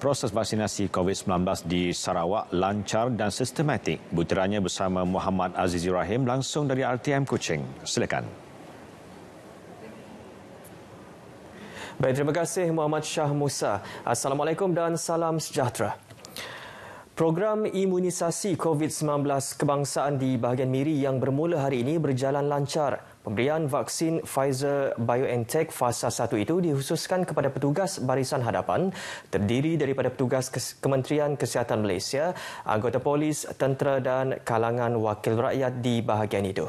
proses vaksinasi COVID-19 di Sarawak lancar dan sistematik. Butirannya bersama Muhammad Azizi Rahim langsung dari RTM Kuching. Silakan. Baik, terima kasih Muhammad Shah Musa. Assalamualaikum dan salam sejahtera. Program imunisasi COVID-19 kebangsaan di bahagian Miri yang bermula hari ini berjalan lancar. Pemberian vaksin Pfizer BioNTech fasa 1 itu dihususkan kepada petugas barisan hadapan terdiri daripada petugas Kementerian Kesihatan Malaysia, anggota polis, tentera dan kalangan wakil rakyat di bahagian itu.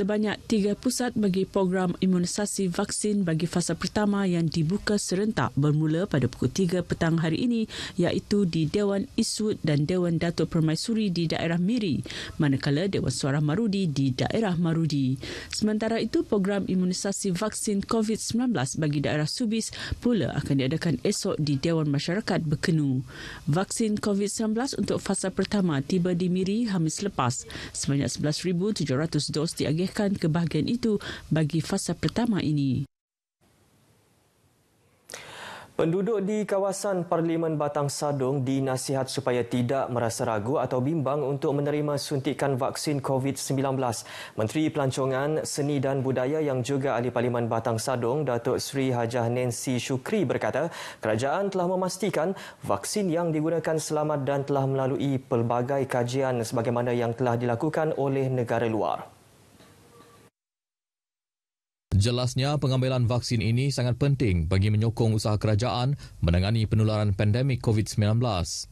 sebanyak tiga pusat bagi program imunisasi vaksin bagi fasa pertama yang dibuka serentak bermula pada pukul 3 petang hari ini iaitu di Dewan Iswud dan Dewan Datuk Permaisuri di daerah Miri manakala Dewan Suara Marudi di daerah Marudi. Sementara itu program imunisasi vaksin COVID-19 bagi daerah Subis pula akan diadakan esok di Dewan Masyarakat Berkenu. Vaksin COVID-19 untuk fasa pertama tiba di Miri Hamis lepas sebanyak 11,700 dos diagihkan memulihkan kebahagiaan itu bagi fasa pertama ini. Penduduk di kawasan Parlimen Batang Sadong dinasihat supaya tidak merasa ragu atau bimbang untuk menerima suntikan vaksin COVID-19. Menteri Pelancongan, Seni dan Budaya yang juga ahli Parlimen Batang Sadong, Datuk Sri Hajah Nancy Shukri berkata, kerajaan telah memastikan vaksin yang digunakan selamat dan telah melalui pelbagai kajian sebagaimana yang telah dilakukan oleh negara luar. Jelasnya, pengambilan vaksin ini sangat penting bagi menyokong usaha kerajaan menangani penularan pandemik COVID-19.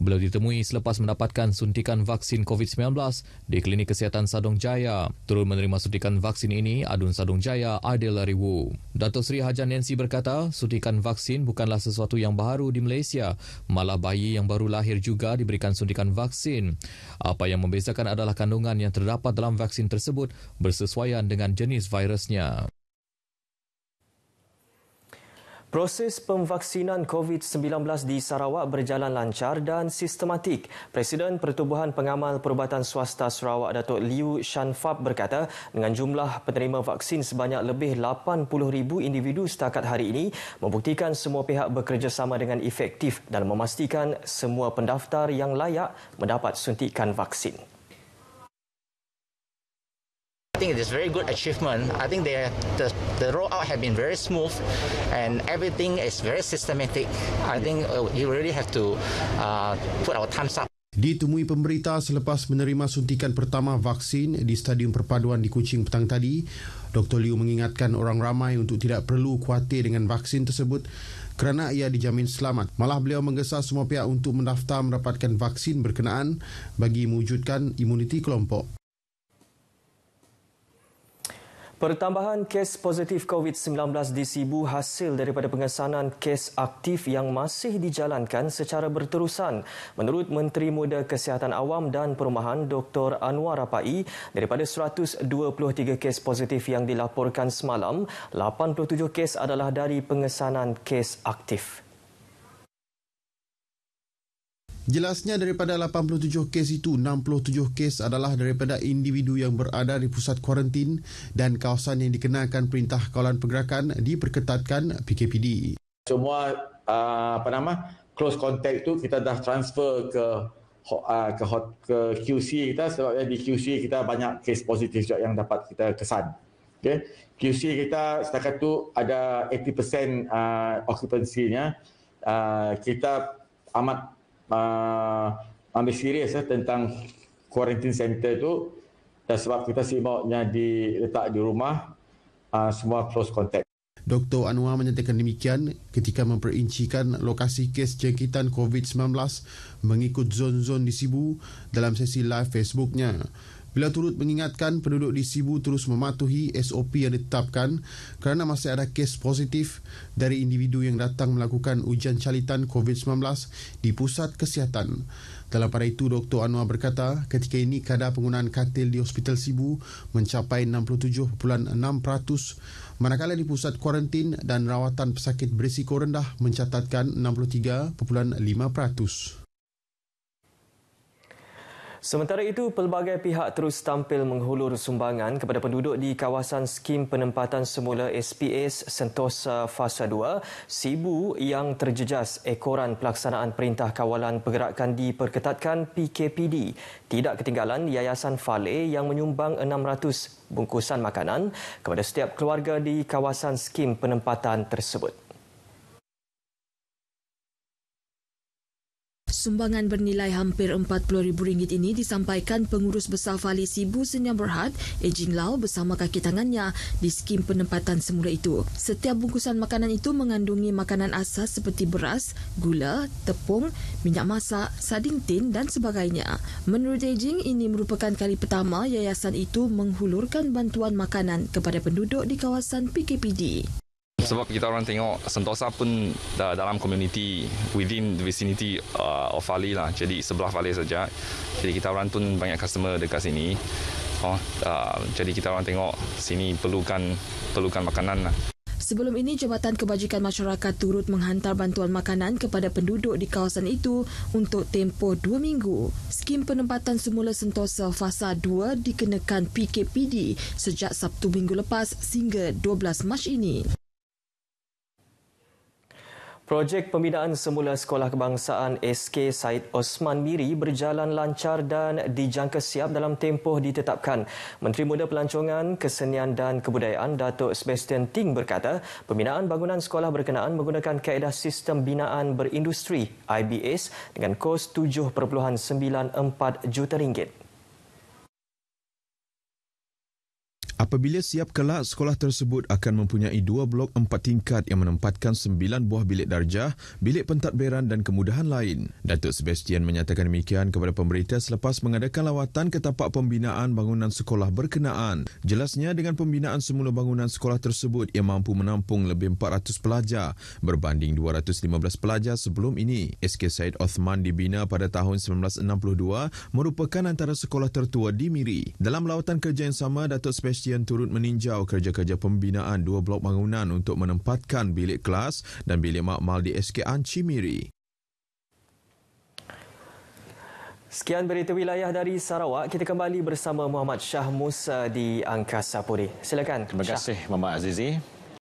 Beliau ditemui selepas mendapatkan suntikan vaksin COVID-19 di Klinik Kesihatan Sadong Jaya. Turun menerima suntikan vaksin ini, Adun Sadong Jaya, Adil Lariwu. Dato' Sri Hajar Nancy berkata, suntikan vaksin bukanlah sesuatu yang baru di Malaysia. Malah bayi yang baru lahir juga diberikan suntikan vaksin. Apa yang membezakan adalah kandungan yang terdapat dalam vaksin tersebut bersesuaian dengan jenis virusnya. Proses pemvaksinan COVID-19 di Sarawak berjalan lancar dan sistematik. Presiden Pertubuhan Pengamal Perubatan Swasta Sarawak, Datuk Liu Shanfab berkata, dengan jumlah penerima vaksin sebanyak lebih 80,000 individu setakat hari ini, membuktikan semua pihak bekerjasama dengan efektif dan memastikan semua pendaftar yang layak mendapat suntikan vaksin think it is very good achievement. I think they, the the rollout has been very smooth, and everything is very systematic. I think uh, we really have to uh, put our thumbs up. Ditemui pemberita selepas menerima suntikan pertama vaksin di Stadium Perpaduan di Kuching petang tadi, Dr. Liu mengingatkan orang ramai untuk tidak perlu khawatir dengan vaksin tersebut kerana ia dijamin selamat. Malah beliau menggesa semua pihak untuk mendaftar mendapatkan vaksin berkenaan bagi mewujudkan imuniti kelompok. Pertambahan kes positif COVID-19 di Sibu hasil daripada pengesanan kes aktif yang masih dijalankan secara berterusan. Menurut Menteri Muda Kesihatan Awam dan Perumahan Dr. Anwar Rapai, daripada 123 kes positif yang dilaporkan semalam, 87 kes adalah dari pengesanan kes aktif. Jelasnya daripada 87 kes itu, 67 kes adalah daripada individu yang berada di pusat kuarantin dan kawasan yang dikenakan Perintah Kawalan Pergerakan diperketatkan PKPD. Semua ah, apa nama close contact tu kita dah transfer ke ah, ke QC kita sebab di QC kita banyak kes positif juga yang dapat kita kesan. Okay. QC kita setakat tu ada 80% uh, ah, occupancy-nya. Uh, kita amat uh, ambil serius eh, tentang quarantine center itu, dan sebab kita sibuknya di letak di rumah uh, semua close contact Dr. Anwar menyatakan demikian ketika memperincikan lokasi kes jangkitan COVID-19 mengikut zon-zon di Sibu dalam sesi live Facebooknya. Beliau turut mengingatkan penduduk di Sibu terus mematuhi SOP yang ditetapkan kerana masih ada kes positif dari individu yang datang melakukan ujian calitan COVID-19 di pusat kesihatan. Dalam pada itu, Dr. Anwar berkata, ketika ini kadar penggunaan katil di Hospital Sibu mencapai 67.6%, manakala di pusat kuarantin dan rawatan pesakit berisiko rendah mencatatkan 63.5%. Sementara itu, pelbagai pihak terus tampil menghulur sumbangan kepada penduduk di kawasan skim penempatan semula SPS Sentosa Fasa 2, Sibu yang terjejas ekoran pelaksanaan perintah kawalan pergerakan diperketatkan PKPD. Tidak ketinggalan Yayasan Fale yang menyumbang 600 bungkusan makanan kepada setiap keluarga di kawasan skim penempatan tersebut. Sumbangan bernilai hampir RM40,000 ini disampaikan pengurus besar Fali Sibu Senyam Berhad, Ejin Lau bersama kaki tangannya di skim penempatan semula itu. Setiap bungkusan makanan itu mengandungi makanan asas seperti beras, gula, tepung, minyak masak, sading tin dan sebagainya. Menurut Ejing, ini merupakan kali pertama yayasan itu menghulurkan bantuan makanan kepada penduduk di kawasan PKPD sebab kita orang tengok Sentosa pun dalam community within the vicinity uh, of Ali lah. Jadi sebelah Ali saja. Jadi kita orang pun banyak customer dekat sini. Oh, uh, jadi kita orang tengok sini perlukan perlukan makanan lah. Sebelum ini, Jabatan Kebajikan Masyarakat turut menghantar bantuan makanan kepada penduduk di kawasan itu untuk tempoh dua minggu. Skim penempatan semula sentosa fasa 2 dikenakan PKPD sejak Sabtu minggu lepas sehingga 12 Mac ini. Projek pembinaan semula Sekolah Kebangsaan SK Said Osman Miri berjalan lancar dan dijangka siap dalam tempoh ditetapkan. Menteri Muda Pelancongan, Kesenian dan Kebudayaan Datuk Sebastian Ting berkata, pembinaan bangunan sekolah berkenaan menggunakan kaedah sistem binaan berindustri IBS dengan kos 7.94 juta ringgit. Apabila siap kelak, sekolah tersebut akan mempunyai dua blok empat tingkat yang menempatkan sembilan buah bilik darjah, bilik pentadbiran dan kemudahan lain. Datuk Sebastian menyatakan demikian kepada pemberita selepas mengadakan lawatan ke tapak pembinaan bangunan sekolah berkenaan. Jelasnya dengan pembinaan semula bangunan sekolah tersebut ia mampu menampung lebih 400 pelajar berbanding 215 pelajar sebelum ini. SK Said Osman dibina pada tahun 1962 merupakan antara sekolah tertua di Miri. Dalam lawatan kerja yang sama, Datuk Sebastian kemudian turut meninjau kerja-kerja pembinaan dua blok bangunan untuk menempatkan bilik kelas dan bilik makmal di SK Anchimiri. Sekian berita wilayah dari Sarawak. Kita kembali bersama Muhammad Shah Musa di Angkasa Puri. Silakan. Terima kasih Syah. Muhammad Azizi.